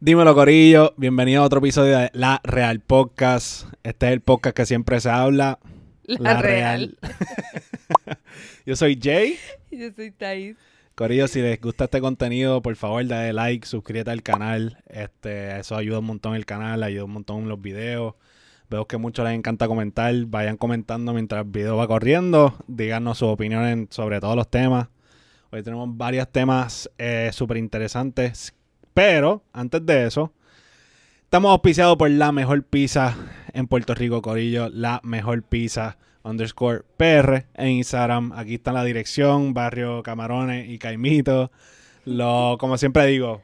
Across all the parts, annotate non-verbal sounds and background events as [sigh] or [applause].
Dímelo Corillo, bienvenido a otro episodio de La Real Podcast. Este es el podcast que siempre se habla. La, Real. [laughs] Yo soy Jay. Yo soy Thais. Corillo, si les gusta este contenido, por favor, dale like, suscríbete al canal. Este, eso ayuda un montón el canal, ayuda un montón los videos. Veo que muchos les encanta comentar. Vayan comentando mientras el video va corriendo. Díganos sus opiniones sobre todos los temas. Hoy tenemos varios temas eh, súper interesantes pero antes de eso, estamos auspiciados por la mejor pizza en Puerto Rico, Corillo. La mejor pizza underscore PR en Instagram. Aquí está la dirección, barrio Camarones y Caimito. Lo, como siempre digo.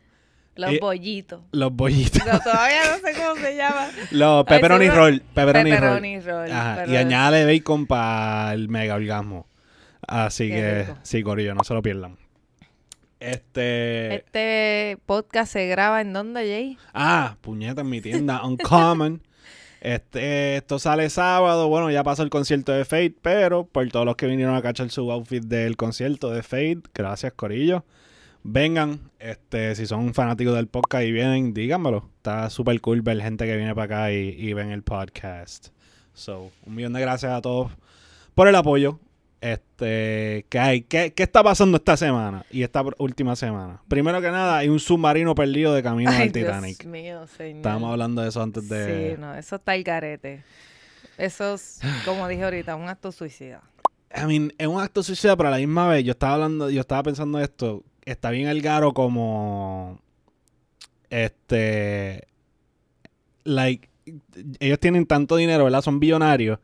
Los eh, bollitos. Los bollitos. todavía no sé cómo se llama. [laughs] Los pepperoni roll. Pepperoni, pepperoni roll. y añade bacon para el mega orgasmo. Así que sí, Corillo, no se lo pierdan. Este, este... podcast se graba en donde, Jay? Ah, puñeta, en mi tienda, [laughs] Uncommon. Este, esto sale sábado. Bueno, ya pasó el concierto de Fade, pero por todos los que vinieron a cachar su outfit del concierto de Fade, gracias, Corillo. Vengan, este, si son fanáticos del podcast y vienen, díganmelo. Está súper cool ver gente que viene para acá y, y ven el podcast. So, un millón de gracias a todos por el apoyo este, ¿qué, hay? ¿Qué, está pasando esta semana y esta última semana? Primero que nada, hay un submarino perdido de camino al Titanic. Dios mío, señor. Estábamos hablando de eso antes de... Sí, no, eso está el carete Eso es, como dije ahorita, un acto suicida. I mean, es un acto suicida, pero la misma vez, yo estaba hablando, yo estaba pensando esto, está bien el garo como, este, like, ellos tienen tanto dinero, ¿verdad? Son billonarios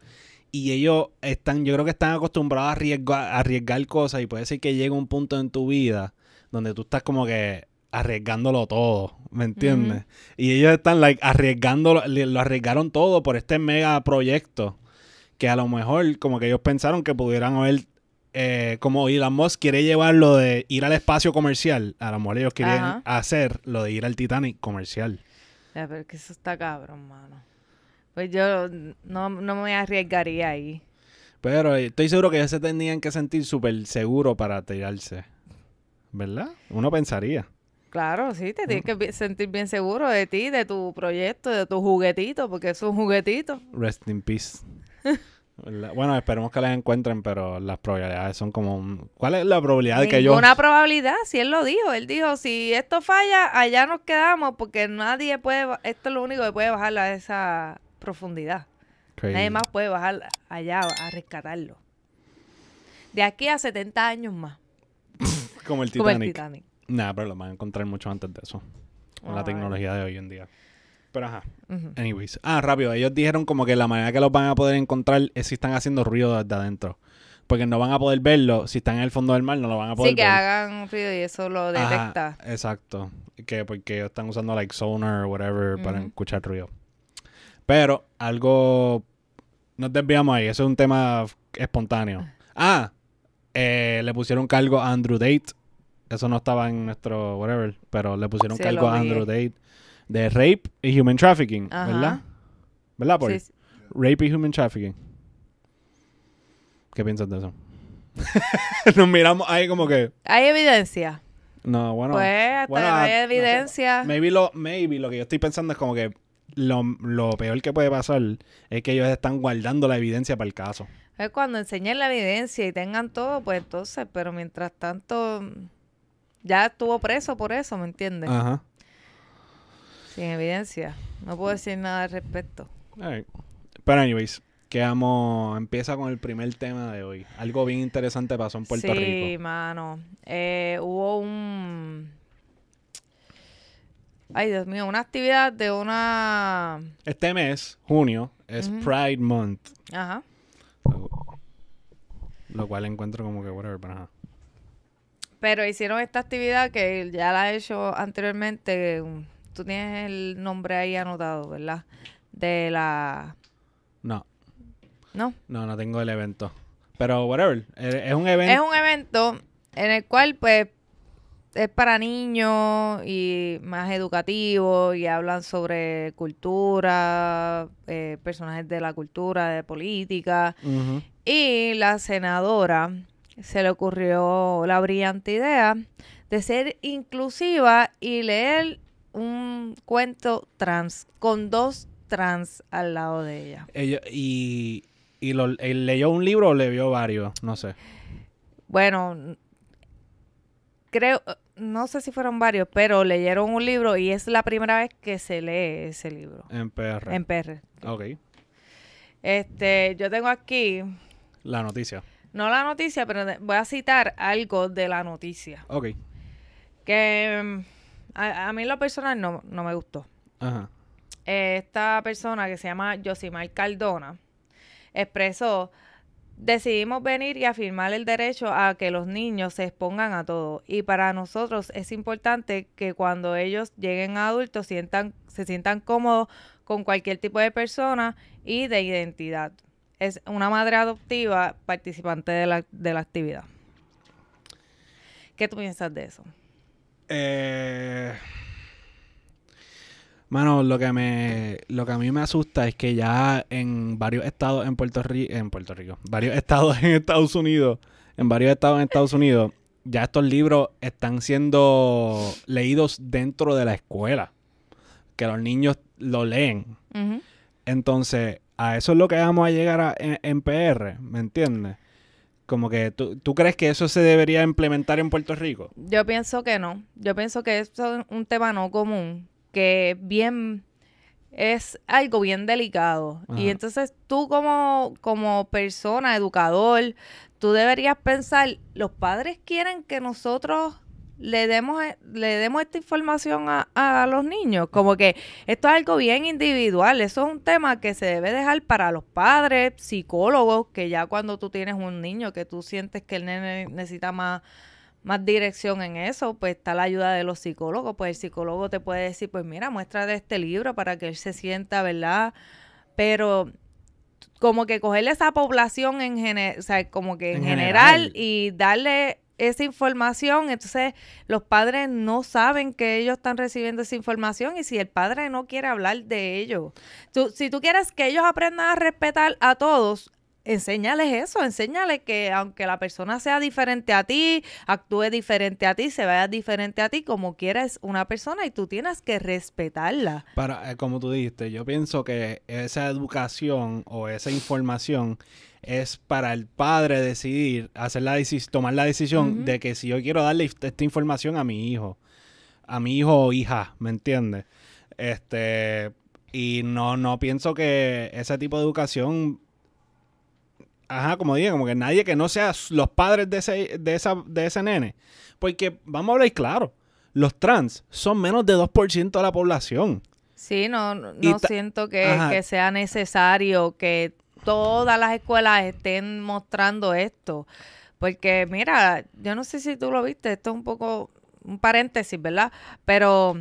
y ellos están, yo creo que están acostumbrados a arriesgar, cosas y puede ser que llegue un punto en tu vida donde tú estás como que arriesgándolo todo, ¿me entiendes? Y ellos están like arriesgándolo, lo arriesgaron todo por este mega proyecto que a lo mejor como que ellos pensaron que pudieran haber eh, como Elon Musk quiere llevar lo de ir al espacio comercial, a lo mejor ellos querían hacer lo de ir al Titanic comercial. Ya, pero que eso está cabrón, mano. Pues yo no, me arriesgaría ahí. Pero eh, estoy seguro que ya se tenían que sentir súper seguros para tirarse. ¿Verdad? Uno pensaría. Claro, sí, te tienes mm. que sentir bien seguro de ti, de tu proyecto, de tu juguetito, porque es un juguetito. Rest in peace. [laughs] bueno, esperemos que las encuentren, pero las probabilidades son como... ¿Cuál es la probabilidad de que yo...? Una probabilidad, si él lo dijo. Él dijo, si esto falla, allá nos quedamos, porque nadie puede... Esto es lo único que puede bajarla a esa, profundidad. Nadie más puede bajar allá a rescatarlo. De aquí a 70 años más. [laughs] Como el Titanic. nada pero lo van a encontrar mucho antes de eso. Con la tecnología de hoy en día. Pero ajá. Anyways. Ah, rápido. Ellos dijeron como que la manera que los van a poder encontrar es si están haciendo ruido desde adentro. Porque no van a poder verlo. Si están en el fondo del mar, no lo van a poder ver. Sí, que hagan ruido y eso lo detecta. exacto. Que porque están usando like sonar o whatever para escuchar ruido. Pero algo. Nos desviamos ahí. Eso es un tema espontáneo. Ah, ah eh, le pusieron cargo a Andrew Date. Eso no estaba en nuestro whatever. Pero le pusieron cargo a Andrew Date de rape y human trafficking. ¿Verdad? ¿Verdad, por Sí, Rape y human trafficking. ¿Qué piensas de eso? [laughs] Nos miramos ahí como que. Hay evidencia. No, bueno. Pues ah, hay evidencia. maybe, lo, maybe lo que yo estoy pensando es como que lo, lo peor que puede pasar es que ellos están guardando la evidencia para el caso. Es pues, cuando enseñen la evidencia y tengan todo, pues entonces, pero mientras tanto, ya estuvo preso por eso, ¿me entiendes? Ajá. Sin evidencia. No puedo decir nada al respecto. Pero anyways, quedamos, empieza con el primer tema de hoy. Algo bien interesante pasó en Puerto Rico. Sí, mano. Eh, hubo un Ay, Dios mío, una actividad de una. Este mes, junio, es Pride Month. Ajá. Lo cual encuentro como que whatever, pero Pero hicieron esta actividad que ya la he hecho anteriormente. Um, tú tienes el nombre ahí anotado, ¿verdad? De la. No. No. No, no tengo el evento. Pero whatever. E, es un evento. Es un evento en el cual, pues, es para niños y más educativo y hablan sobre cultura, eh, personajes de la cultura, de política. Y la senadora se le ocurrió la brillante idea de ser inclusiva y leer un cuento trans con dos trans al lado de ella. ella y, leyó un libro o vio varios, no sé. Bueno, creo, no sé si fueron varios, pero leyeron un libro y es la primera vez que se lee ese libro. En PR. En PR. Ok. Este, yo tengo aquí. La noticia. No la noticia, pero voy a citar algo de la noticia. Ok. Que mm, a, mí lo personal no, no me gustó. Ajá. Esta persona que se llama Josimar Cardona expresó decidimos venir y afirmar el derecho a que los niños se expongan a todo. Y para nosotros es importante que cuando ellos lleguen a adultos sientan, se sientan cómodos con cualquier tipo de persona y de identidad. Es una madre adoptiva participante de la, de la actividad. ¿Qué tú piensas de eso? Eh Mano, lo que me lo que a mí me asusta es que ya en varios estados en Puerto Rico, en Puerto Rico, varios [laughs] estados en Estados Unidos, en varios estados en Estados Unidos, ya estos libros están siendo leídos dentro de la escuela, que los niños lo leen. Entonces, a eso es lo que vamos a llegar en, PR, ¿me entiendes? Como que ¿tú, crees que eso se debería implementar en Puerto Rico. Yo pienso que no. Yo pienso que es un tema no común que bien es algo bien delicado. Y entonces tú como, como persona, educador, tú deberías pensar, los padres quieren que nosotros le demos, e, le demos esta información a, a, los niños. Como que esto es algo bien individual, eso es un tema que se debe dejar para los padres, psicólogos, que ya cuando tú tienes un niño que tú sientes que el nene necesita más más dirección en eso, pues está la ayuda de los psicólogos, pues el psicólogo te puede decir, pues mira, muestra de este libro para que él se sienta, ¿verdad? Pero como que cogerle esa población en general, como que en, general, y darle esa información, entonces los padres no saben que ellos están recibiendo esa información y si el padre no quiere hablar de ello, si tú quieres que ellos aprendan a respetar a todos, Enseñales eso, enséñales que aunque la persona sea diferente a ti, actúe diferente a ti, se vaya diferente a ti, como quieras una persona y tú tienes que respetarla. Para, eh, como tú dijiste, yo pienso que esa educación o esa información es para el padre decidir, hacer la tomar la decisión de que si yo quiero darle esta información a mi hijo, a mi hijo o hija, ¿me entiendes? Este, y no, no pienso que ese tipo de educación Ajá, como dije, como que nadie que no sea los padres de ese, esa, de ese nene. Porque, vamos a hablar claro, los trans son menos de 2% de la población. Sí, no, siento que, sea necesario que todas las escuelas estén mostrando esto. Porque, mira, yo no sé si tú lo viste, esto es un poco un paréntesis, ¿verdad? Pero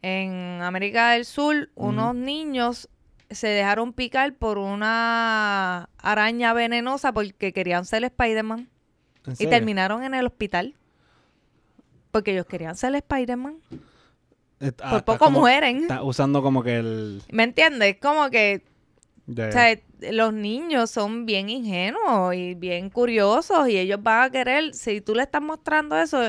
en América del Sur, unos niños se dejaron picar por una araña venenosa porque querían ser Spider-Man. Y terminaron en el hospital. Porque ellos querían ser Spider-Man. Eh, por ah, poco mueren. usando como que el. ¿Me entiendes? Como que los niños son bien ingenuos y bien curiosos y ellos van a querer, si tú le estás mostrando eso,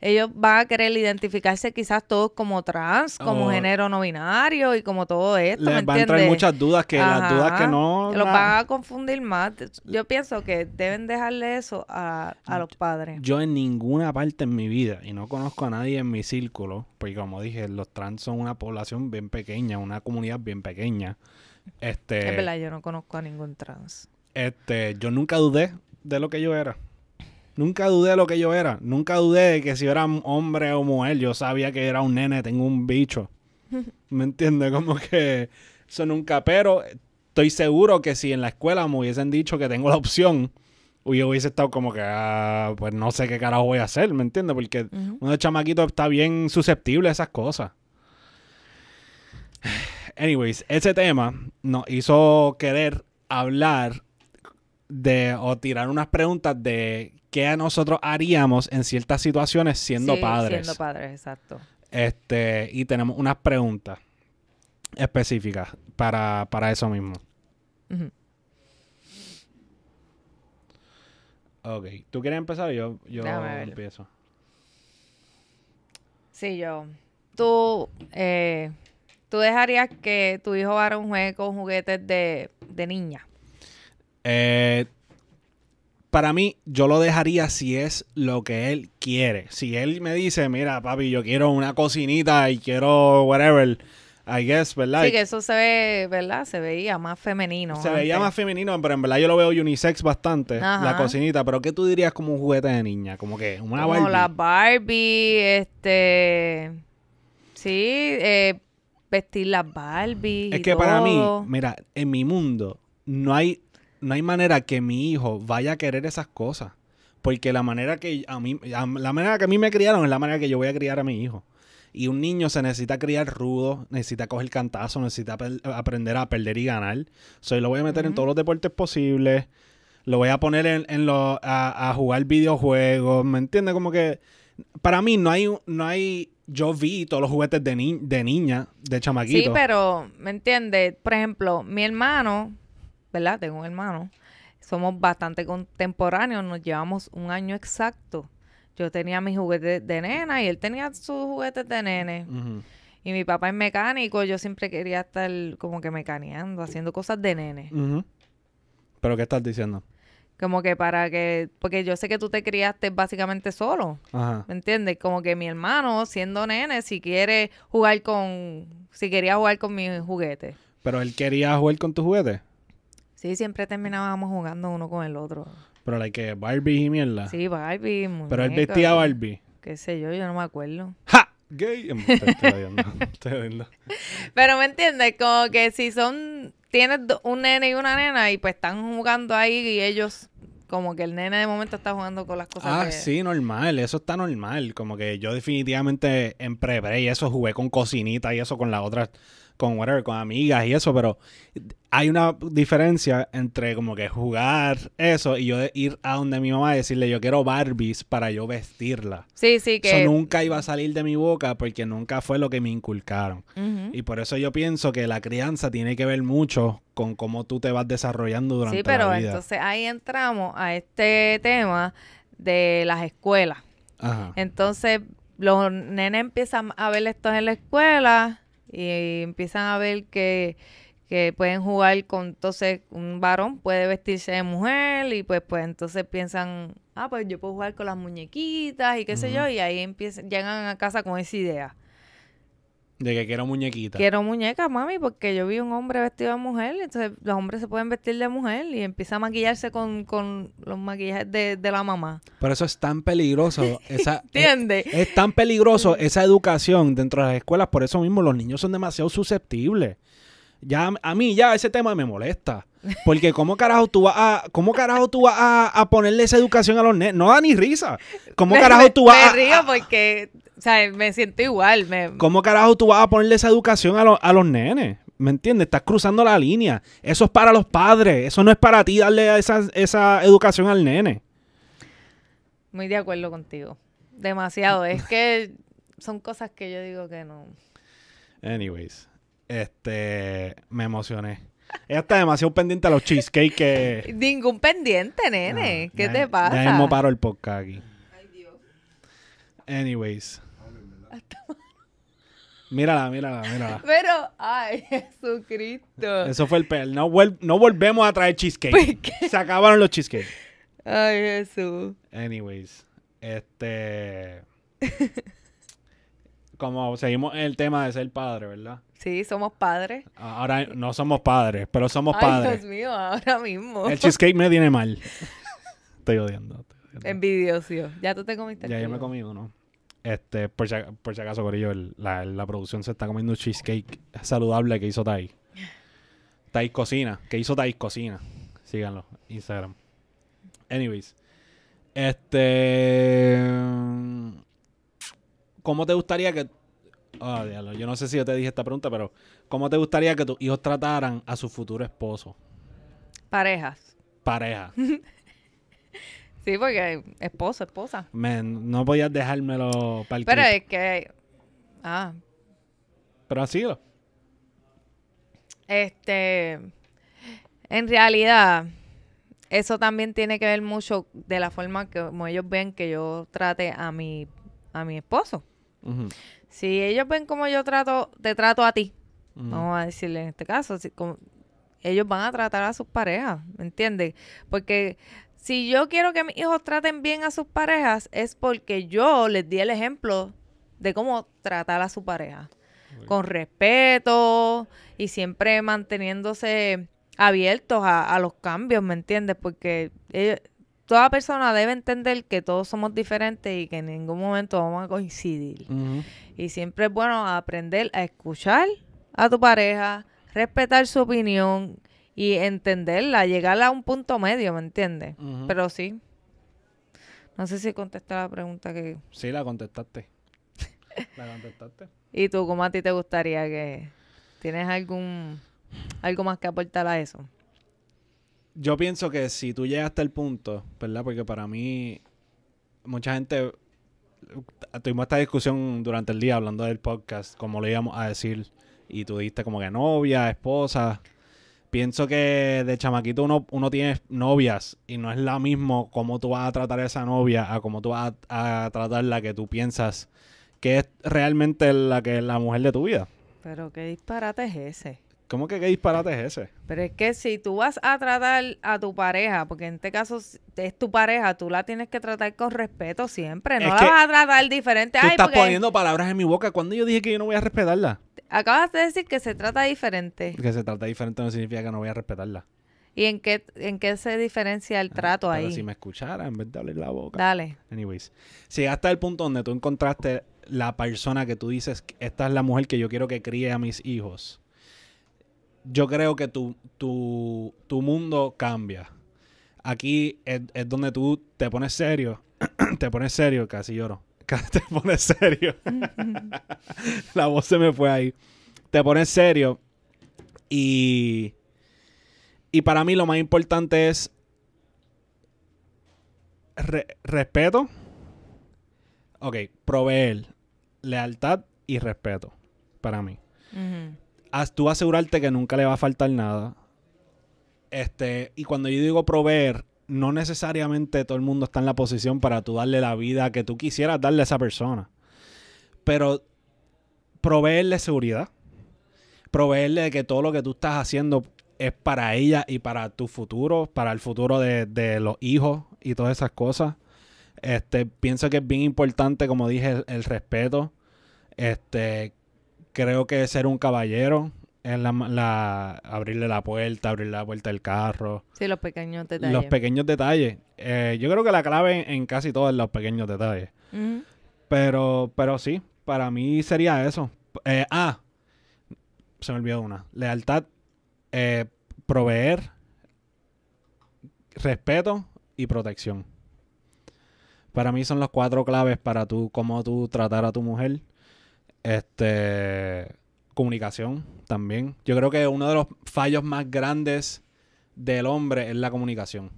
ellos van a querer identificarse quizás todos como trans, como oh. género no binario y como todo esto. Les van a traer muchas dudas que que no... Los van a confundir más. Yo pienso que deben dejarle eso a, a los padres. Yo en ninguna parte en mi vida, y no conozco a nadie en mi círculo, porque como dije, los trans son una población bien pequeña, una comunidad bien pequeña. Este, es verdad, yo no conozco a ningún trans. Este, yo nunca dudé de lo que yo era. Nunca dudé de lo que yo era. Nunca dudé de que si era hombre o mujer, yo sabía que era un nene, tengo un bicho. [laughs] ¿Me entiendes? Como que eso nunca. Pero estoy seguro que si en la escuela me hubiesen dicho que tengo la opción, yo hubiese estado como que, ah, pues no sé qué carajo voy a hacer, ¿me entiendes? Porque uno de chamaquito está bien susceptible a esas cosas. Anyways, ese tema nos hizo querer hablar de o tirar unas preguntas de qué nosotros haríamos en ciertas situaciones siendo padres. Siendo padres, exacto. Este, y tenemos unas preguntas específicas para, eso mismo. Ok, ¿tú quieres empezar? Yo, yo empiezo. Sí, yo. Tú, eh, ¿Tú dejarías que tu hijo un juego con juguetes de, niña? Eh, para mí, yo lo dejaría si es lo que él quiere. Si él me dice, mira, papi, yo quiero una cocinita y quiero whatever, I guess, ¿verdad? Sí, que eso se ve, ¿verdad? Se veía más femenino. Se veía más femenino, pero en verdad yo lo veo unisex bastante, la cocinita. Pero ¿qué tú dirías como un juguete de niña? Como que una Como la Barbie, este... Sí, eh, vestir las Barbie. Es que para mí, mira, en mi mundo no hay, no hay manera que mi hijo vaya a querer esas cosas. Porque la manera que a mí, la manera que a mí me criaron es la manera que yo voy a criar a mi hijo. Y un niño se necesita criar rudo, necesita coger cantazo, necesita aprender a perder y ganar. Soy lo voy a meter en todos los deportes posibles. Lo voy a poner en, lo, a, a, jugar videojuegos. ¿Me entiendes? Como que para mí no hay, no hay, yo vi todos los juguetes de, de niña, de chamaquito. Sí, pero, ¿me entiendes? Por ejemplo, mi hermano, ¿verdad? Tengo un hermano, somos bastante contemporáneos, nos llevamos un año exacto. Yo tenía mis juguetes de nena y él tenía sus juguetes de nene. Y mi papá es mecánico, yo siempre quería estar como que mecaneando, haciendo cosas de nene. ¿Pero qué estás diciendo? Como que para que, porque yo sé que tú te criaste básicamente solo, Ajá. ¿me entiendes? Como que mi hermano, siendo nene, si quiere jugar con, si quería jugar con mis juguetes. Pero él quería jugar con tus juguetes. Sí, siempre terminábamos jugando uno con el otro. Pero la que Barbie y mierda. Sí, Barbie. Pero él vestía Barbie. Qué sé yo, yo no me acuerdo. ¡Ja! gay. Em, [laughs] estoy, estoy Pero me entiendes, como que si son, tienes un nene y una nena y pues están jugando ahí y ellos como que el nene de momento está jugando con las cosas. Ah, sí, normal, eso está normal. Como que yo definitivamente en pre y eso jugué con cocinita y eso con las otras con whatever, con amigas y eso, pero hay una diferencia entre como que jugar eso y yo ir a donde mi mamá y decirle yo quiero Barbies para yo vestirla. Sí, sí, que... Eso nunca iba a salir de mi boca porque nunca fue lo que me inculcaron. Y por eso yo pienso que la crianza tiene que ver mucho con cómo tú te vas desarrollando durante la vida. Sí, pero entonces ahí entramos a este tema de las escuelas. Ajá. Entonces los nenes empiezan a ver esto en la escuela y empiezan a ver que, que pueden jugar con, entonces, un varón puede vestirse de mujer y pues, pues entonces piensan, ah, pues yo puedo jugar con las muñequitas y qué sé yo, y ahí empiezan, llegan a casa con esa idea. De que quiero muñequita. Quiero muñeca, mami, porque yo vi un hombre vestido de mujer, entonces los hombres se pueden vestir de mujer y empieza a maquillarse con, los maquillajes de, la mamá. por eso es tan peligroso. [laughs] Esa, eh, ¿Entiendes? Es, tan peligroso esa educación dentro de las escuelas, por eso mismo los niños son demasiado susceptibles. Ya, a mí ya ese tema me molesta. Porque cómo carajo tú vas a, cómo carajo tú vas a, a ponerle esa educación a los niños? No da ni risa. ¿Cómo carajo tú vas a...? me río porque o sea, me siento igual. Me... ¿Cómo carajo tú vas a ponerle esa educación a, los nenes? ¿Me entiendes? Estás cruzando la línea. Eso es para los padres. Eso no es para ti darle esa, esa educación al nene. Muy de acuerdo contigo. Demasiado. Es que son cosas que yo digo que no. Anyways, este. Me emocioné. Ella está demasiado pendiente a los cheesecake que. Ningún pendiente, nene. Ah, ¿Qué te pasa? Ya paro el podcast aquí. Anyways. Mírala, mírala, mírala. Pero, ay, Jesucristo. Eso fue el pel, No, no volvemos a traer cheesecake. Se acabaron los cheesecake. Ay, Jesús. Anyways, este. como seguimos el tema de ser padre, ¿verdad? Sí, somos padres. Ahora no somos padres, pero somos padres. Ay, Dios mío, ahora mismo. El cheesecake me viene mal. [laughs] Estoy odiando. Envidioso. Ya tú te comiste Ya yo me comí uno. Este, por si, acaso, por ello la, producción se está comiendo un cheesecake saludable que hizo Tai. Tai Cocina, que hizo Tai Cocina. Síganlo, Instagram. Anyways, este. ¿Cómo te gustaría que.? Oh, yo no sé si yo te dije esta pregunta, pero ¿cómo te gustaría que tus hijos trataran a su futuro esposo? Parejas. parejas [laughs] Sí, porque esposo, esposa. No no a dejármelo para Pero es que. Ah. Pero ha sido. Este. En realidad, eso también tiene que ver mucho de la forma que como ellos ven que yo trate a mi, a mi esposo. Si ellos ven como yo trato, te trato a ti, vamos a decirle en este caso, si, como, ellos van a tratar a sus parejas, ¿me entiendes? Porque si yo quiero que mis hijos traten bien a sus parejas, es porque yo les di el ejemplo de cómo tratar a su pareja. con respeto y siempre manteniéndose abiertos a, los cambios, ¿me entiendes? Porque eh, toda persona debe entender que todos somos diferentes y que en ningún momento vamos a coincidir. Y siempre es bueno aprender a escuchar a tu pareja, respetar su opinión y entenderla, llegar a un punto medio, ¿me entiendes? Pero sí. No sé si contesté la pregunta que... Sí, la contestaste. [laughs] la contestaste. ¿Y tú, cómo a ti te gustaría que... ¿Tienes algún... algo más que aportar a eso? Yo pienso que si tú llegas hasta el punto, ¿verdad? Porque para mí, mucha gente... Tuvimos esta discusión durante el día hablando del podcast, como le íbamos a decir, y tú dijiste como que novia, esposa, pienso que de chamaquito uno, uno tiene novias y no es la mismo cómo tú vas a tratar a esa novia a cómo tú vas a, a tratar la que tú piensas que es realmente la que la mujer de tu vida. Pero qué disparate es ese. ¿Cómo que qué disparate es ese? Pero es que si tú vas a tratar a tu pareja, porque en este caso es tu pareja, tú la tienes que tratar con respeto siempre. No la vas a tratar diferente. Tú estás poniendo palabras en mi boca. cuando yo dije que yo no voy a respetarla? Acabas de decir que se trata diferente. Que se trata diferente no significa que no voy a respetarla. ¿Y en qué, en qué se diferencia el ah, trato ahí? Si me escuchara, en vez de abrir la boca. Dale. Anyways. Si hasta el punto donde tú encontraste la persona que tú dices, esta es la mujer que yo quiero que críe a mis hijos, yo creo que tu, tu, mundo cambia. Aquí es, es donde tú te pones serio, [clears throat] te pones serio, casi lloro te pones serio. [laughs] la voz se me fue ahí. Te pones serio. Y. Y para mí lo más importante es. respeto. Ok, proveer. Lealtad y respeto. Para mí. tú asegurarte que nunca le va a faltar nada. Este, y cuando yo digo proveer, no necesariamente todo el mundo está en la posición para tú darle la vida que tú quisieras darle a esa persona. Pero proveerle seguridad, proveerle que todo lo que tú estás haciendo es para ella y para tu futuro, para el futuro de, los hijos y todas esas cosas. Este, pienso que es bien importante, como dije, el, respeto. Este, creo que ser un caballero, en la, abrirle la puerta, abrirle la puerta del carro. Sí, los pequeños detalles. Los pequeños detalles. Eh, yo creo que la clave en, casi todos los pequeños detalles. Pero, pero sí, para mí sería eso. Eh, ah, se me olvidó una. Lealtad, eh, proveer, respeto y protección. Para mí son las cuatro claves para tú, cómo tú tratar a tu mujer. Este comunicación también. Yo creo que uno de los fallos más grandes del hombre es la comunicación.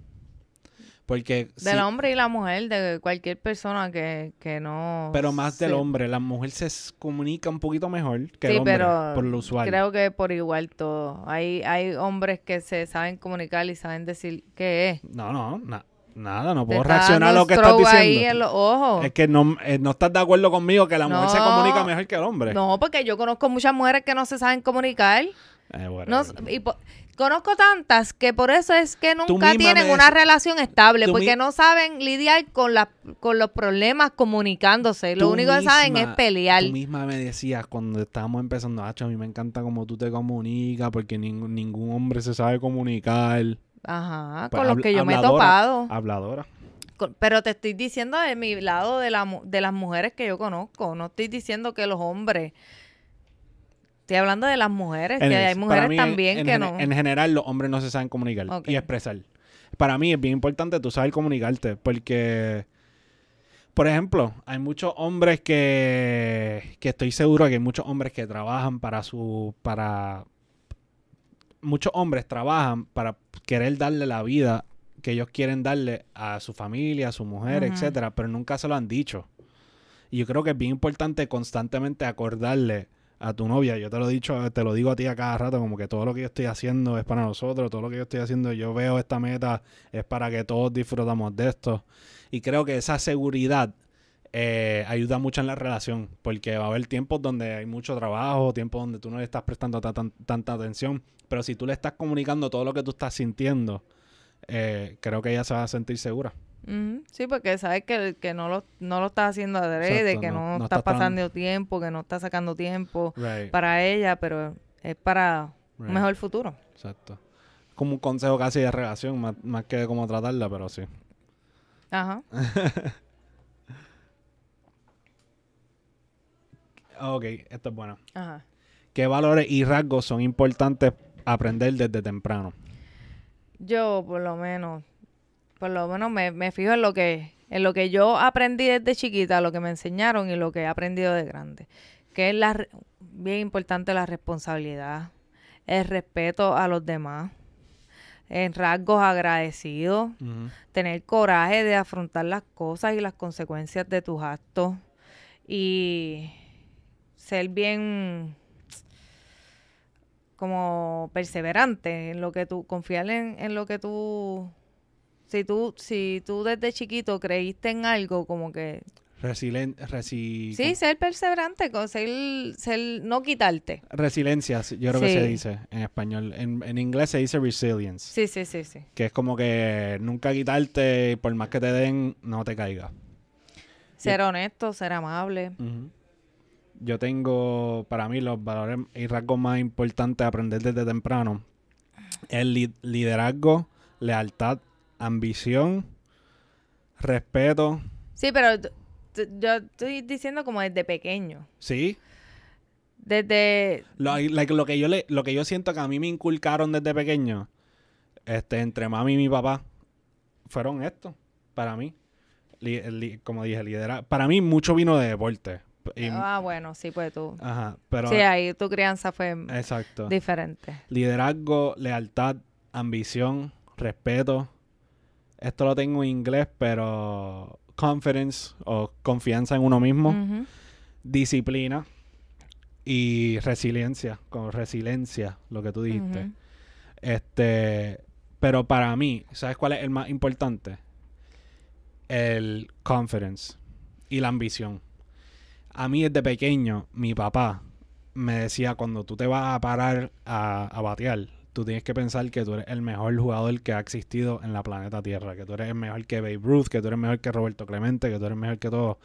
Porque... Del hombre y la mujer, de cualquier persona que, que no... Pero más del hombre, la mujer se comunica un poquito mejor que el hombre, pero por lo usual. Creo que por igual todo. Hay, hay hombres que se saben comunicar y saben decir qué es. No, no, no. Nada, no puedo reaccionar a lo que estás diciendo. Es que eh, no, estás de acuerdo conmigo que la mujer se comunica mejor que el hombre. No, porque yo conozco muchas mujeres que no se saben comunicar. Eh, conozco tantas que por eso es que nunca tienen una relación estable, porque no saben lidiar con, la, con los problemas comunicándose. Lo único que saben es pelear. Tú misma me decías cuando estábamos empezando, a mí me encanta cómo tú te comunicas, porque ningún hombre se sabe comunicar. Ajá, con pues los que yo me he topado. Habladora. pero te estoy diciendo de mi lado de, las mujeres que yo conozco. No estoy diciendo que los hombres. Estoy hablando de las mujeres, que hay mujeres también que no. En general, los hombres no se saben comunicar y expresar. Para mí es bien importante tú saber comunicarte, porque, por ejemplo, hay muchos hombres que, que estoy seguro que hay muchos hombres que trabajan para su, para, muchos hombres trabajan para querer darle la vida que ellos quieren darle a su familia, a su mujer, etcétera, pero nunca se lo han dicho. Y yo creo que es bien importante constantemente acordarle a tu novia, yo te lo he dicho, te lo digo a ti a cada rato, como que todo lo que yo estoy haciendo es para nosotros, todo lo que yo estoy haciendo, yo veo esta meta, es para que todos disfrutamos de esto. Y creo que esa seguridad eh, ayuda mucho en la relación, porque va a haber tiempos donde hay mucho trabajo, tiempos donde tú no le estás prestando tanta atención, pero si tú le estás comunicando todo lo que tú estás sintiendo, eh, creo que ella se va a sentir segura. Sí, porque sabes que, que no, lo, no lo estás haciendo adrede, que no, estás, pasando tiempo, que no estás sacando tiempo para ella, pero es para un mejor futuro. Exacto. Como un consejo casi de relación, más, más que de cómo tratarla, pero sí. Ajá. [laughs] Ah, ok, esto es bueno. ¿Qué valores y rasgos son importantes aprender desde temprano? Yo, por lo menos, por lo menos me, fijo en lo que en lo que yo aprendí desde chiquita, lo que me enseñaron y lo que he aprendido de grande. Que es la, bien importante la responsabilidad, el respeto a los demás, en rasgos agradecidos, tener coraje de afrontar las cosas y las consecuencias de tus actos y ser bien como perseverante en lo que tú, confiar en, lo que tú, si tú, si tú desde chiquito creíste en algo, como que... Resiliente, Sí, ser perseverante, ser, ser, no quitarte. Resiliencia, yo creo que se dice en español. En, en, inglés se dice resilience. Sí, sí, sí, sí. Que es como que nunca quitarte, por más que te den, no te caiga Ser honesto, ser amable yo tengo para mí los valores y rasgos más importantes a aprender desde temprano. El liderazgo, lealtad, ambición, respeto. Sí, pero yo estoy diciendo como desde pequeño. Sí. Desde lo, que yo lo que yo siento que a mí me inculcaron desde pequeño, este, entre mami y mi papá, fueron estos para mí. como dije, liderazgo. Para mí mucho vino de deporte, ah, bueno, sí, pues tú. pero... Sí, ahí tu crianza fue exacto. diferente. Liderazgo, lealtad, ambición, respeto. Esto lo tengo en inglés, pero confidence o confianza en uno mismo, disciplina y resiliencia, con resiliencia, lo que tú dijiste. Este, pero para mí, ¿sabes cuál es el más importante? El confidence y la ambición. A mí desde pequeño, mi papá me decía, cuando tú te vas a parar a, batear, tú tienes que pensar que tú eres el mejor jugador que ha existido en la planeta Tierra, que tú eres el mejor que Babe Ruth, que tú eres mejor que Roberto Clemente, que tú eres mejor que todo.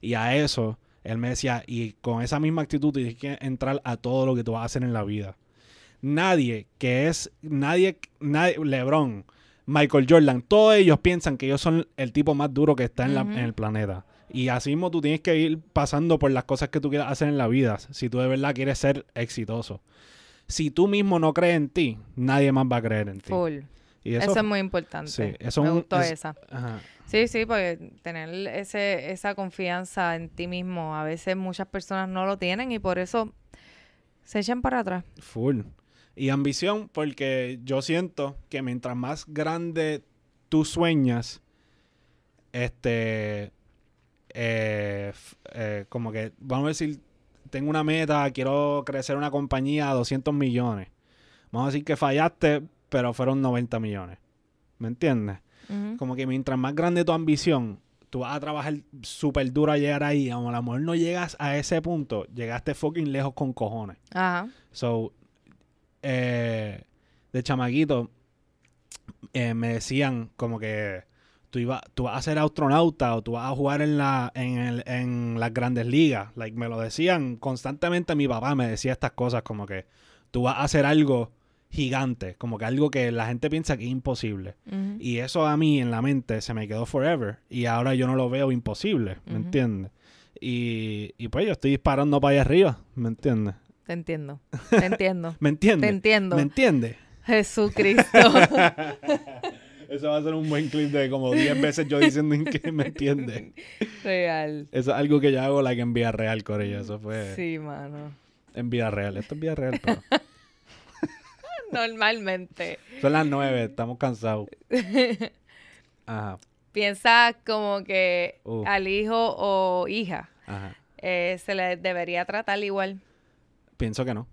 Y a eso, él me decía, y con esa misma actitud tienes que entrar a todo lo que tú vas a hacer en la vida. Nadie que es, nadie, nadie Lebron, Michael Jordan, todos ellos piensan que ellos son el tipo más duro que está en el planeta. Y así mismo tú tienes que ir pasando por las cosas que tú quieras hacer en la vida, si tú de verdad quieres ser exitoso. Si tú mismo no crees en ti, nadie más va a creer en ti. Full. Y eso, es muy importante. Sí, eso un, Sí, sí, porque tener ese, esa confianza en ti mismo, a veces muchas personas no lo tienen y por eso se echan para atrás. Full. Y ambición, porque yo siento que mientras más grande tú sueñas, este, eh, eh, como que, vamos a decir, tengo una meta, quiero crecer una compañía a 200 millones. Vamos a decir que fallaste, pero fueron 90 millones. ¿Me entiendes? Como que mientras más grande tu ambición, tú vas a trabajar súper duro a llegar ahí. aunque a lo mejor no llegas a ese punto, llegaste fucking lejos con cojones. Ajá. So, eh, de chamaquito, me decían como que tú, vas a ser astronauta o tú vas a jugar en, la, en, el, en las grandes ligas. Like, me lo decían constantemente mi papá, me decía estas cosas como que tú vas a hacer algo gigante, como que algo que la gente piensa que es imposible. Y eso a mí en la mente se me quedó forever y ahora yo no lo veo imposible, ¿me entiendes? Y, pues yo estoy disparando para allá arriba, ¿me entiendes? Te entiendo, [laughs] te entiendo. ¿Me entiendes? Te entiendo. ¿Me entiendes? Jesucristo. [laughs] Eso va a ser un buen clip de como 10 veces yo diciendo que me entiende. Real. Eso es algo que yo hago, like, en vía real, Corella. Eso fue. Sí, mano. En vía real. Esto es vía real, pero. [laughs] Normalmente. Son las 9, estamos cansados. [laughs] Ajá. Piensa como que al hijo o hija eh, se le debería tratar igual. Pienso que no.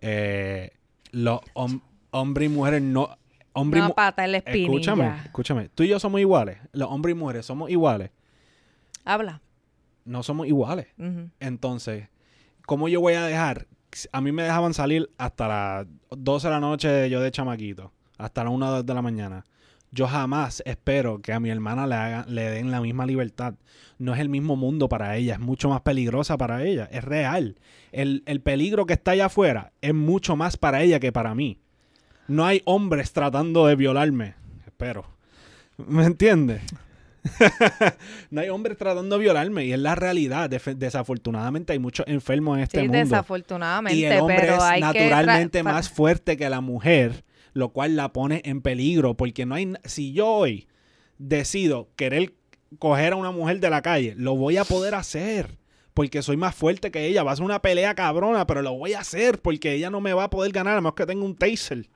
Eh, los hombres y mujeres no hombre pata Escúchame, escúchame. Tú y yo somos iguales. Los hombres y mujeres somos iguales. Habla. No somos iguales. Entonces, ¿cómo yo voy a dejar? A mí me dejaban salir hasta las 12 de la noche yo de chamaquito. Hasta las 1 de la mañana. Yo jamás espero que a mi hermana le, haga, le den la misma libertad. No es el mismo mundo para ella, es mucho más peligrosa para ella, es real. El, el peligro que está allá afuera es mucho más para ella que para mí. No hay hombres tratando de violarme. Espero. ¿Me entiendes? [laughs] no hay hombres tratando de violarme y es la realidad. desafortunadamente hay muchos enfermos en este sí, mundo. Desafortunadamente, y el hombre pero es naturalmente más fuerte que la mujer, lo cual la pone en peligro porque no hay si yo hoy decido querer coger a una mujer de la calle, lo voy a poder hacer porque soy más fuerte que ella. Va a ser una pelea cabrona, pero lo voy a hacer porque ella no me va a poder ganar a menos que tenga un taser.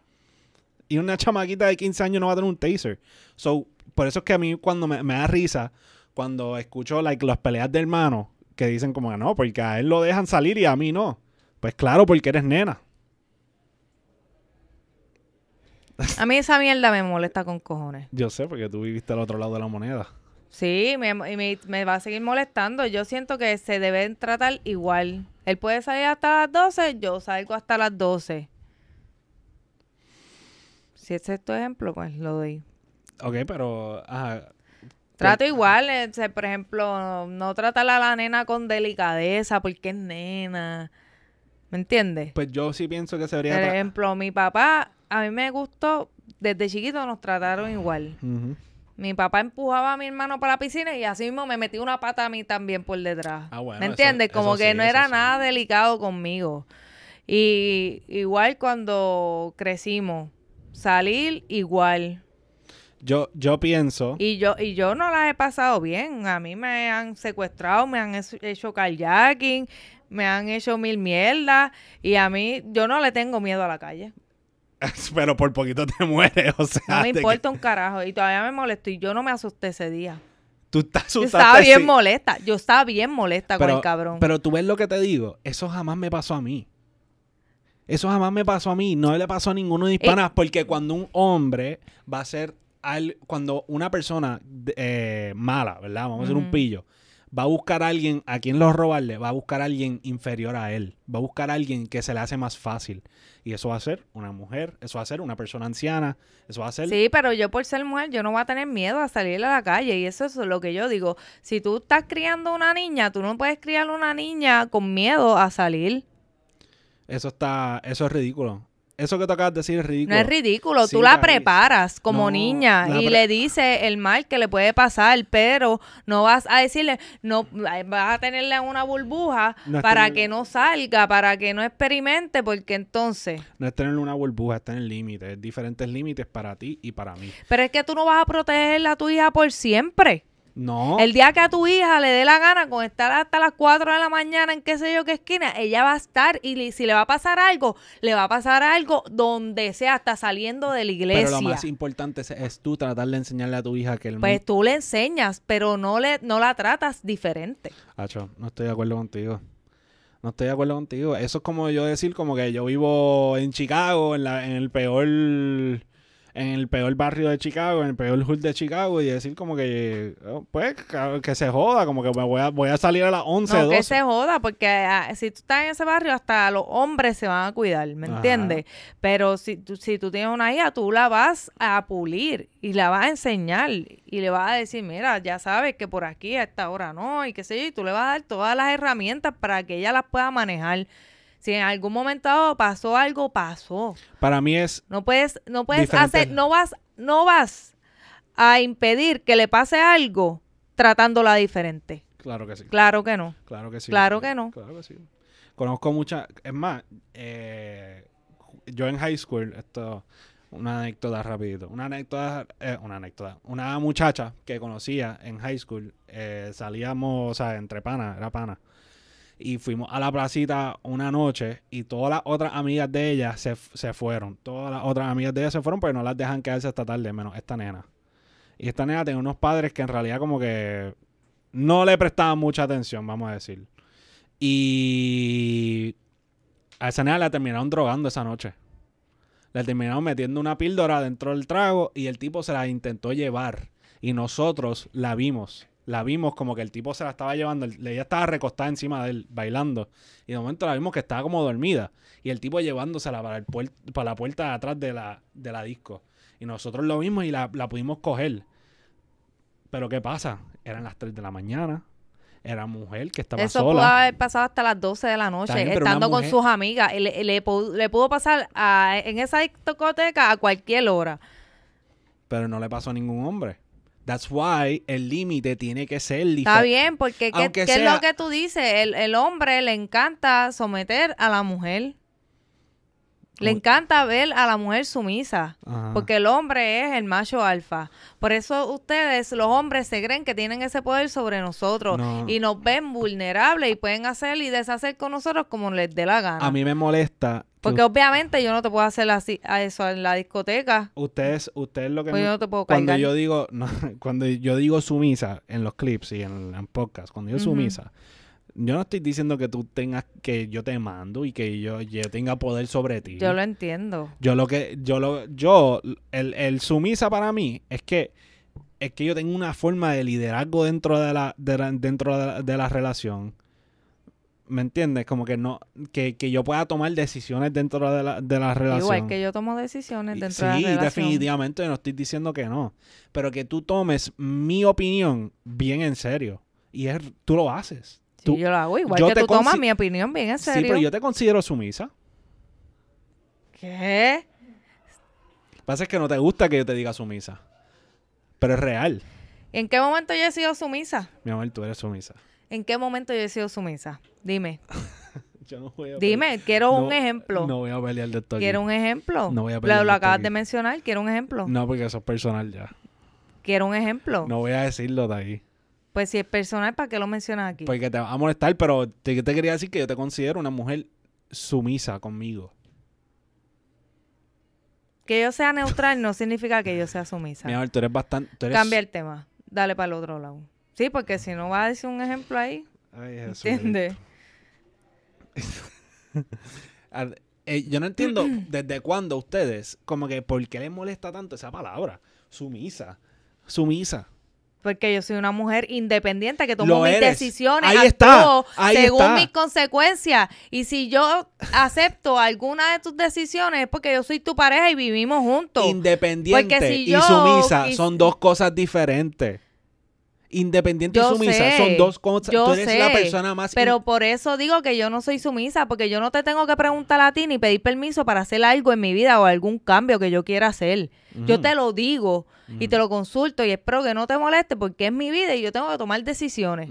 Y una chamaquita de 15 años no va a tener un taser. So, por eso es que a mí cuando me, da risa, cuando escucho like, las peleas de hermano, que dicen como que no, porque a él lo dejan salir y a mí no. Pues claro, porque eres nena. A mí esa mierda me molesta con cojones. [laughs] Yo sé, porque tú viviste al otro lado de la moneda. Sí, me, me, va a seguir molestando. Yo siento que se deben tratar igual. Él puede salir hasta las 12, yo salgo hasta las 12. Si ese es tu ejemplo, pues lo doy. Ok, pero... Trato igual, eh, por ejemplo, no, tratar a la nena con delicadeza porque es nena. ¿Me entiendes? Pues yo sí pienso que se debería... Por ejemplo, mi papá, a mí me gustó, desde chiquito nos trataron igual. Mi papá empujaba a mi hermano para la piscina y así mismo me metí una pata a mí también por detrás. Ah, ¿Me entiendes? Como que no era nada delicado conmigo. Y igual cuando crecimos, salir igual. Yo, yo pienso. Y yo, y yo no las he pasado bien. A mí me han secuestrado, me han hecho kayaking, me han hecho mil mierdas. Y a mí, yo no le tengo miedo a la calle. [laughs] Pero por poquito te mueres, o sea. No me importa un carajo. Y todavía me molesto. Y yo no me asusté ese día. Tú estás Yo estaba bien molesta. Yo estaba bien molesta con el cabrón. Pero tú ves lo que te digo. Eso jamás me pasó a mí. Eso jamás me pasó a mí, no le pasó a ninguno de hispanas, eh, porque cuando un hombre va a ser, al, cuando una persona eh, mala, ¿verdad? Vamos a hacer un pillo, va a buscar a alguien a quien los robarle, va a buscar a alguien inferior a él, va a buscar a alguien que se le hace más fácil. Y eso va a ser una mujer, eso va a ser una persona anciana, eso va a ser... Sí, pero yo por ser mujer, yo no voy a tener miedo a salir a la calle y eso es lo que yo digo. Si tú estás criando una niña, tú no puedes criar una niña con miedo a salir. Eso está, eso es ridículo. Eso que te acabas de decir es ridículo. No es ridículo, tú la preparas como niña y le dices el mal que le puede pasar, pero no vas a decirle, no, eh, vas a tenerle una burbuja para que no salga, para que no experimente, porque entonces... No es tenerle una burbuja, es tener límites, diferentes límites para ti y para mí. Pero es que tú no vas a proteger a tu hija por siempre. No. El día que a tu hija le dé la gana con estar hasta las 4 de la mañana en qué sé yo qué esquina, ella va a estar y si le va a pasar algo, le va a pasar algo donde sea, hasta saliendo de la iglesia. Pero lo más importante es, tú tratar de enseñarle a tu hija que el Pues tú le enseñas, pero no, le, no la tratas diferente. Acho, no estoy de acuerdo contigo. No estoy de acuerdo contigo. Eso es como yo decir como que yo vivo en Chicago, en, la, en el peor en el peor barrio de Chicago, en el peor hood de Chicago y decir como que, oh, pues, que, se joda, como que me voy, a, voy a salir a las 11, no, que se joda, porque ah, si tú estás en ese barrio, hasta los hombres se van a cuidar, ¿me entiendes? Pero si tú, si tú tienes una hija, tú la vas a pulir y la vas a enseñar y le vas a decir, mira, ya sabes que por aquí a esta hora no, y qué sé yo, y tú le vas a dar todas las herramientas para que ella las pueda manejar. Si en algún momento pasó algo, pasó. Para mí es. No puedes, no puedes hacer, no vas, no vas a impedir que le pase algo tratándola diferente. Claro que sí. Claro que no. Claro que sí. Claro que no. Conozco muchas. Es más, eh, yo en high school, esto, una anécdota rapidito. Una anécdota, eh, una anécdota. Una muchacha que conocía en high school, eh, salíamos, o sea, entre pana, era pana y fuimos a la placita una noche y todas las otras amigas de ella se, fueron. Todas las otras amigas de ella se fueron, pero no las dejan quedarse hasta tarde, menos esta nena. Y esta nena tenía unos padres que en realidad como que no le prestaban mucha atención, vamos a decir. Y a esa nena la terminaron drogando esa noche. Le terminaron metiendo una píldora dentro del trago y el tipo se la intentó llevar. Y nosotros la vimos la vimos como que el tipo se la estaba llevando, ella estaba recostada encima de él, bailando. Y de momento la vimos que estaba como dormida. Y el tipo llevándosela para, el para la puerta atrás de la, de la disco. Y nosotros lo vimos y la, pudimos coger. Pero ¿qué pasa? Eran las 3 de la mañana era mujer que estaba sola. Eso pudo haber pasado hasta las 12 de la noche, estando con sus amigas. Le, pudo, pasar en esa discoteca a cualquier hora. Pero no le pasó a ningún hombre. That's why el límite tiene que ser diferente. Está bien, porque ¿qué, es lo que tú dices? El, hombre le encanta someter a la mujer. Le encanta ver a la mujer sumisa, porque el hombre es el macho alfa. Por eso ustedes, los hombres, se creen que tienen ese poder sobre nosotros y nos ven vulnerables y pueden hacer y deshacer con nosotros como les dé la gana. A mí me molesta porque obviamente yo no te puedo hacer así a eso en la discoteca. Ustedes, ustedes lo que pues yo te puedo cuando yo digo [laughs] cuando yo digo sumisa en los clips y en, en podcast, cuando yo sumisa, yo no estoy diciendo que tú tengas que yo te mando y que yo, tenga poder sobre ti. Yo lo entiendo. Yo lo que yo lo yo el, el sumisa para mí es que es que yo tengo una forma de liderazgo dentro de la, dentro de la relación ¿Me entiendes? Como que no, que, yo pueda tomar decisiones dentro de la, de relación. Igual que yo tomo decisiones dentro de la relación. Sí, definitivamente, no estoy diciendo que no. Pero que tú tomes mi opinión bien en serio. Y es, tú lo haces. Sí, yo lo hago igual que tú tomas mi opinión bien en serio. Sí, pero yo te considero sumisa. ¿Qué? que pasa es que no te gusta que yo te diga sumisa. Pero es real. ¿En qué momento yo he sido sumisa? Mi amor, tú eres sumisa. ¿En qué momento yo he sido sumisa? Dime. [laughs] Yo no voy Dime, quiero un ejemplo. No voy a pelear de esto. Quiero un ejemplo. No voy a pelear. Lo, lo acabas de mencionar, quiero un ejemplo. No, porque eso es personal ya. Quiero un ejemplo. No voy a decirlo de ahí. Pues si es personal, ¿para qué lo mencionas aquí? Porque te va a molestar, pero te, quería decir que yo te considero una mujer sumisa conmigo. Que yo sea neutral no significa que yo sea sumisa. Mira, tú eres bastante. Cambia el tema. Dale para el otro lado. Sí, porque si no vas a decir un ejemplo ahí. Ay, ¿Entiendes? Eh, yo no entiendo [clears throat] desde cuándo ustedes, como que, ¿por qué les molesta tanto esa palabra? Sumisa. Sumisa. Porque yo soy una mujer independiente que tomo mis decisiones Ahí según mis consecuencias. Y si yo acepto alguna de tus decisiones es porque yo soy tu pareja y vivimos juntos. Independiente y sumisa son dos cosas diferentes. Independiente y sumisa son dos cosas. Tú eres la persona más. Pero por eso digo que yo no soy sumisa, porque yo no te tengo que preguntar a ti ni pedir permiso para hacer algo en mi vida o algún cambio que yo quiera hacer. Yo te lo digo y te lo consulto y espero que no te moleste porque es mi vida y yo tengo que tomar decisiones.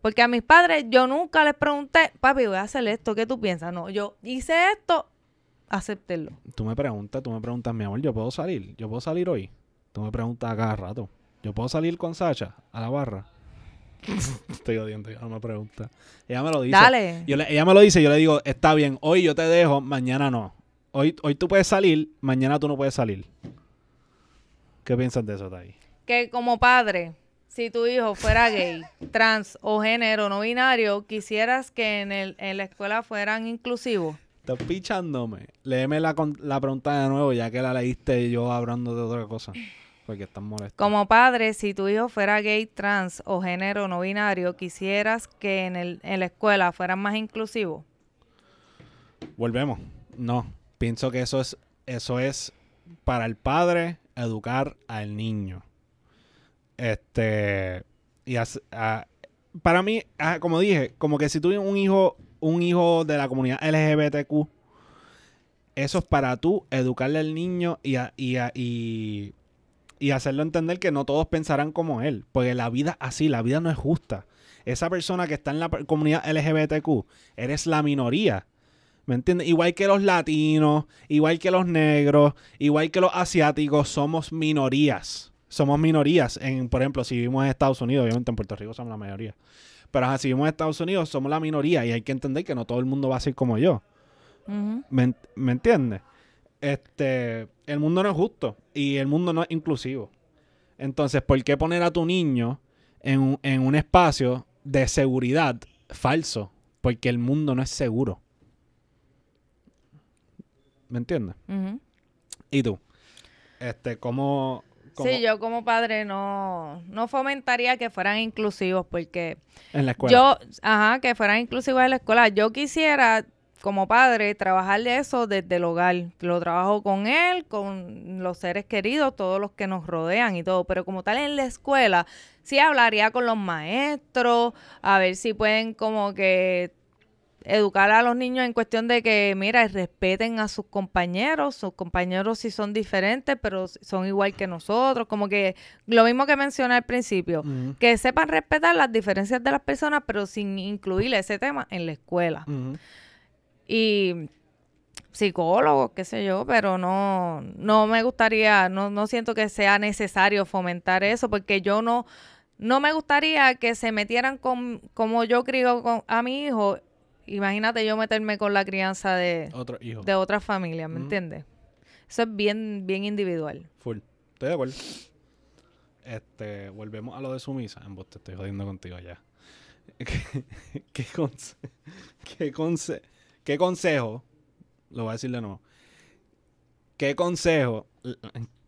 Porque a mis padres yo nunca les pregunté, papi, voy a hacer esto, ¿qué tú piensas? No, yo hice esto, acéptelo. Tú me preguntas, tú me preguntas, mi amor, ¿yo puedo salir? ¿Yo puedo salir hoy? Tú me preguntas cada rato yo puedo salir con Sacha a la barra. [laughs] Estoy odiando, ella no me pregunta. Ella me lo dice. Dale. ella me lo dice, yo le digo, está bien, hoy yo te dejo, mañana no. Hoy, hoy tú puedes salir, mañana tú no puedes salir. ¿Qué piensas de eso, Tai? Que como padre, si tu hijo fuera gay, [laughs] trans o género no binario, quisieras que en, el, en la escuela fueran inclusivos. Estás pichándome. Léeme la, la pregunta de nuevo, ya que la leíste yo hablando de otra cosa. Porque están molesto. Como padre, si tu hijo fuera gay, trans o género no binario, ¿quisieras que en, la escuela fueran más inclusivos? Volvemos. No, pienso que eso es, eso es para el padre educar al niño. Este, y para mí, como dije, como que si tú un hijo, un hijo de la comunidad LGBTQ, eso es para tú educarle al niño y, a, y y hacerlo entender que no todos pensarán como él, porque la vida así, la vida no es justa. Esa persona que está en la comunidad LGBTQ, eres la minoría. ¿Me entiendes? Igual que los latinos, igual que los negros, igual que los asiáticos, somos minorías. Somos minorías. En, por ejemplo, si vivimos en Estados Unidos, obviamente en Puerto Rico somos la mayoría. Pero si vivimos en Estados Unidos, somos la minoría y hay que entender que no todo el mundo va a ser como yo. ¿Me, ¿Me entiendes? Este, el mundo no es justo y el mundo no es inclusivo. Entonces, ¿por qué poner a tu niño en un, espacio de seguridad falso? Porque el mundo no es seguro. ¿Me entiendes? ¿Y tú? Este, Sí, yo como padre no, no fomentaría que fueran inclusivos porque... En la escuela. Yo, ajá, que fueran inclusivos en la escuela. Yo quisiera como padre, trabajarle eso desde el hogar. Lo trabajo con él, con los seres queridos, todos los que nos rodean y todo. Pero como tal en la escuela, sí hablaría con los maestros, a ver si pueden como que educar a los niños en cuestión de que, mira, respeten a sus compañeros, sus compañeros si son diferentes, pero son igual que nosotros, como que lo mismo que mencioné al principio, que sepan respetar las diferencias de las personas, pero sin incluir ese tema en la escuela y psicólogo qué sé yo, pero no, no me gustaría, no, no siento que sea necesario fomentar eso, porque yo no, no me gustaría que se metieran con, como yo crío a mi hijo. Imagínate yo meterme con la crianza de, Otro familia de otra familia ¿me mm. entiendes? Eso es bien, bien individual. Full. Estoy de Este, volvemos a lo de sumisa. En te estoy jodiendo contigo ya. [laughs] ¿Qué, qué, qué ¿Qué consejo? Lo voy a decir de ¿Qué consejo,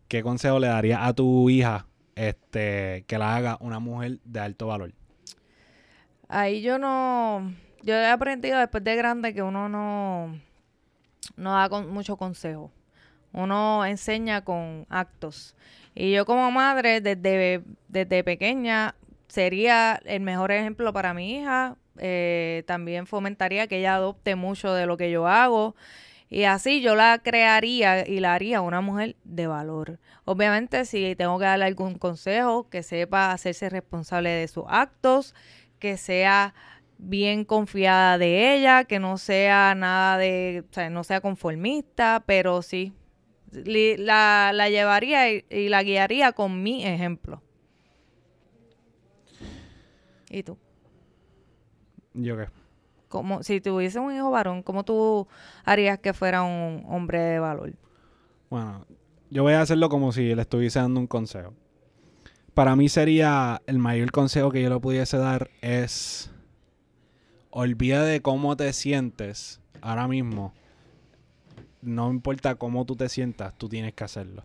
qué consejo le daría a tu hija este, que la haga una mujer de alto valor? Ahí yo no. Yo he aprendido después de grande que uno no, no da mucho consejo. Uno enseña con actos. Y yo como madre, desde, desde pequeña, sería el mejor ejemplo para mi hija, eh, también fomentaría que ella adopte mucho de lo que yo hago. Y así yo la crearía y la haría una mujer de valor. Obviamente, si tengo que darle algún consejo, que sepa hacerse responsable de sus actos, que sea bien confiada de ella, que no sea nada de, o sea, no sea conformista, pero sí, la, llevaría y la guiaría con mi ejemplo. ¿Y tú? ¿Yo qué? Como, si tuviese un hijo varón, ¿cómo tú harías que fuera un hombre de valor? Bueno, yo voy a hacerlo como si le estuviese dando un consejo. Para mí sería el mayor consejo que yo le pudiese dar es olvida de cómo te sientes ahora mismo. No importa cómo tú te sientas, tú tienes que hacerlo.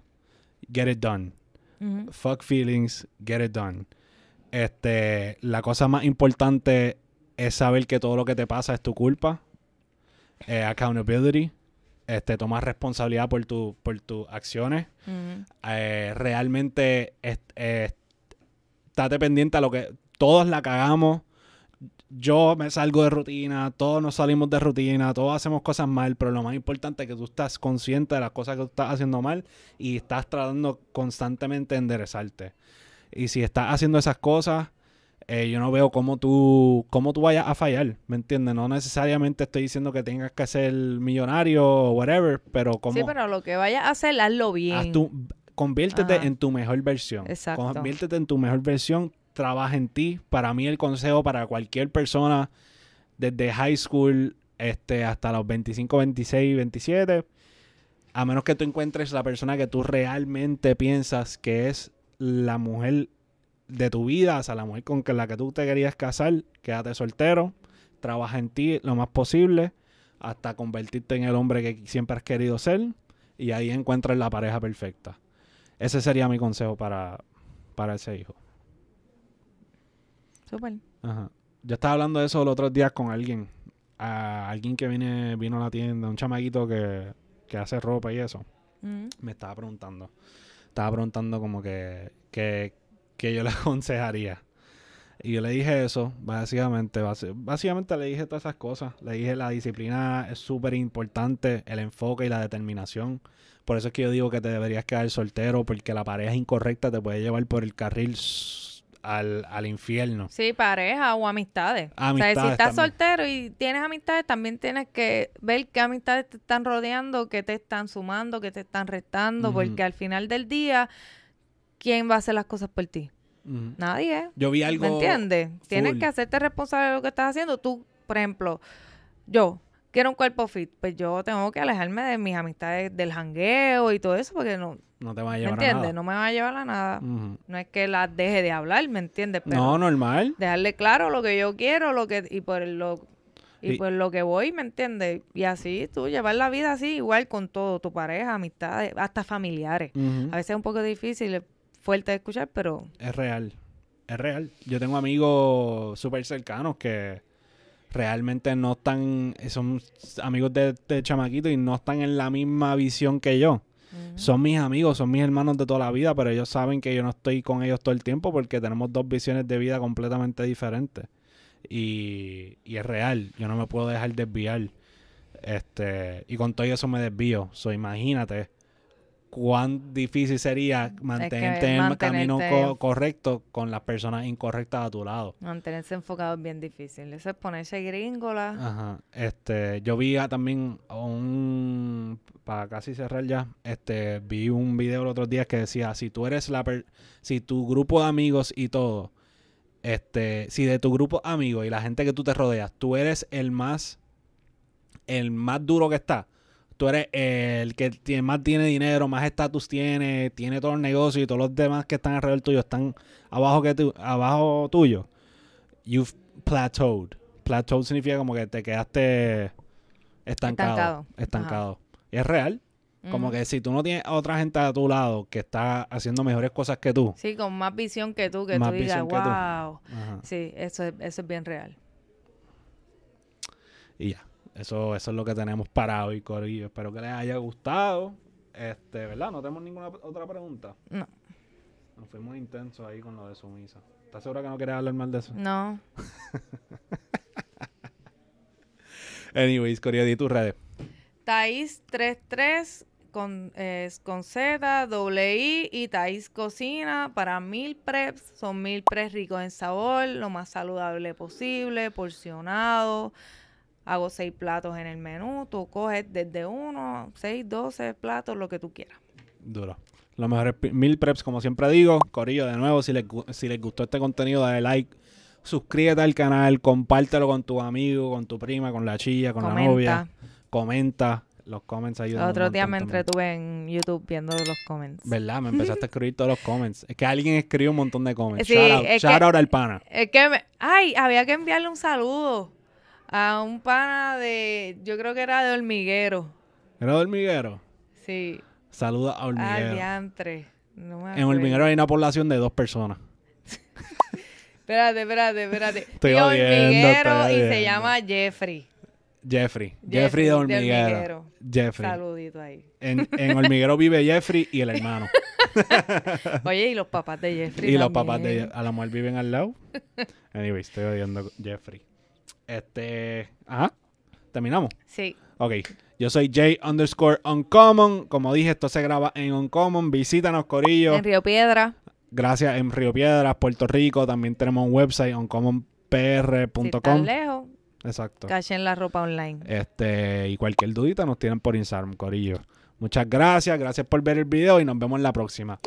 Get it done. Fuck feelings, get it done. Este, la cosa más importante es saber que todo lo que te pasa es tu culpa. accountability. Este, tomar responsabilidad por, por tus acciones. Eh, realmente estate pendiente a lo que todos la cagamos. Yo me salgo de rutina, todos nos salimos de rutina, todos hacemos cosas mal, pero lo más importante es que tú estás consciente de las cosas que tú estás haciendo mal y estás tratando constantemente de enderezarte. Y si estás haciendo esas cosas, eh, yo no veo cómo tú, cómo tú vayas a fallar, ¿me entiendes? No necesariamente estoy diciendo que tengas que ser millonario o whatever, pero como... Sí, pero lo que vayas a hacer, hazlo bien. conviértete en tu mejor versión. Exacto. Conviértete en tu mejor versión, trabaja en ti. Para mí el consejo para cualquier persona, desde high school este, hasta los 25, 26, 27, a menos que tú encuentres la persona que tú realmente piensas que es la mujer de tu vida, o la mujer con la que tú te querías casar, quédate soltero, trabaja en ti lo más posible hasta convertirte en el hombre que siempre has querido ser y ahí encuentras la pareja perfecta. Ese sería mi consejo para, para ese hijo. Súper. Ajá. Yo estaba hablando de eso los otros días con alguien. A alguien que viene, vino a la tienda, un chamaguito que, hace ropa y eso. Mm. Me estaba preguntando. Estaba preguntando como que, que que yo le [laughs] aconsejaría. Y yo le dije eso, básicamente, básicamente le dije todas esas cosas. Le dije la disciplina es súper importante, el enfoque y la determinación. Por eso es que yo digo que te deberías quedar soltero, porque la pareja incorrecta te puede llevar por el carril al, infierno. Sí, pareja o amistades. amistades o sea, si estás soltero y tienes amistades, también tienes que ver qué amistades te están rodeando, qué te están sumando, qué te están restando, porque al final del día ¿quién va a hacer las cosas por ti? Nadie. Yo vi algo. ¿Me entiendes? Tienes que hacerte responsable de lo que estás haciendo. Tú, por ejemplo, yo quiero un cuerpo fit, pues yo tengo que alejarme de mis amistades del jangueo y todo eso porque no. No te va a llevar ¿me No me va a llevar a nada. No es que las deje de hablar, ¿me entiendes? Pero no, normal. Dejarle claro lo que yo quiero, lo que y por lo y, pues lo que voy, ¿me entiendes? Y así tú llevar la vida así igual con todo, tu pareja, amistades, hasta familiares. A veces es un poco difícil fuerte de escuchar, pero... Es real, es real. Yo tengo amigos súper cercanos que realmente no están, son amigos de, chamaquito y no están en la misma visión que yo. Son mis amigos, son mis hermanos de toda la vida, pero ellos saben que yo no estoy con ellos todo el tiempo porque tenemos dos visiones de vida completamente diferentes. Y, y es real, yo no me puedo dejar desviar. Este, y con todo eso me desvío. So, imagínate cuán difícil sería mantenerte en el camino correcto con las personas incorrectas a tu lado. Mantenerse enfocado es bien difícil. Eso es ponerse gringola. Ajá. Este, yo vi también un para casi cerrar ya, este, vi un video el otro día que decía si tú eres la si tu grupo de amigos y todo, este, si de tu grupo de amigos y la gente que tú te rodeas, tú eres el más el más duro que está tú eres el que más tiene dinero, más estatus tiene, tiene todo el negocio y todos los demás que están alrededor tuyo están abajo, que tu, abajo tuyo, you've plateaued. Plateaued significa como que te quedaste estancado. Estancado. Y es real. Como que si tú no tienes a otra gente a tu lado que está haciendo mejores cosas que tú. Sí, con más visión que tú, que tú digas, wow. Sí, eso es bien real. Y ya. Eso, eso es lo que tenemos para hoy, Corillo. Espero que les haya gustado. Este, ¿verdad? No tenemos ninguna otra pregunta. No. Nos fuimos intenso ahí con lo de sumisa. ¿Estás segura que no quieres hablar mal de eso? No. [laughs] Anyways, Corillo, di tus redes. Thais33 con, con Z, doble I y Thais Cocina para mil preps. Son mil preps ricos en sabor, lo más saludable posible, porcionado hago seis platos en el menú, tú coges desde uno, seis, doce platos, lo que tú quieras. Duro. Los mejores mil preps, como siempre digo. Corillo, de nuevo, si les, si les gustó este contenido, dale like, suscríbete al canal, compártelo con tu amigo, con tu prima, con la chilla, con la novia. Comenta. Los comments ayudan. Otro día me entretuve en YouTube viendo los comments. ¿Verdad? Me [laughs] empezaste a escribir todos los comments. Es que alguien escribió un montón de comments. Sí, shout out, shout out al pana. Es que, ay, había que enviarle un saludo. A un pana de, yo creo que era de hormiguero. ¿Era de hormiguero? Sí. Saluda a hormiguero. Al diantre. en hormiguero hay una población de dos personas. espérate, espérate, espérate. [laughs] Estoy y hormiguero y se llama Jeffrey. Jeffrey. Jeffrey, de, hormiguero. Jeffrey. Saludito ahí. En, en hormiguero vive Jeffrey y el hermano. [laughs] Oye, y los papás de Jeffrey. Y los papás de A la mujer viven al lado. [laughs] Anyway, estoy odiando Jeffrey. Este. Ajá. ¿Terminamos? Sí. Ok. Yo soy J underscore Uncommon. Como dije, esto se graba en Uncommon. Visítanos, Corillo. En Río Piedra. Gracias, en Río Piedra, Puerto Rico. También tenemos un website, uncommonpr.com. Si lejos. Exacto. Cachen la ropa online. Este, y cualquier dudita nos tienen por Instagram, Corillo. Muchas gracias, gracias por ver el video y nos vemos en la próxima.